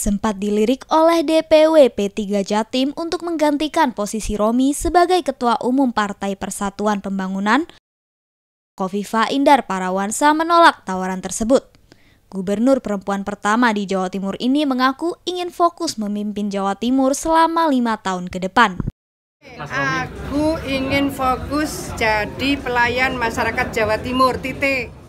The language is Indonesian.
sempat dilirik oleh DPW P3 Jatim untuk menggantikan posisi Romi sebagai Ketua Umum Partai Persatuan Pembangunan, Kofifa Indar Parawansa menolak tawaran tersebut. Gubernur perempuan pertama di Jawa Timur ini mengaku ingin fokus memimpin Jawa Timur selama lima tahun ke depan. Aku ingin fokus jadi pelayan masyarakat Jawa Timur, titik.